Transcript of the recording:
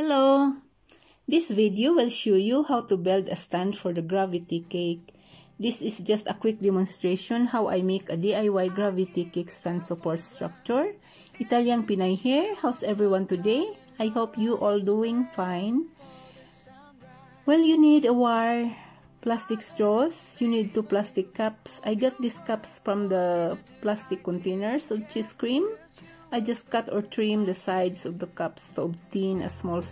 Hello! This video will show you how to build a stand for the gravity cake. This is just a quick demonstration how I make a DIY gravity cake stand support structure. Italian Pinay here. How's everyone today? I hope you all doing fine. Well, you need a wire, plastic straws, you need two plastic cups. I got these cups from the plastic containers of cheese cream. I just cut or trim the sides of the cups to obtain a small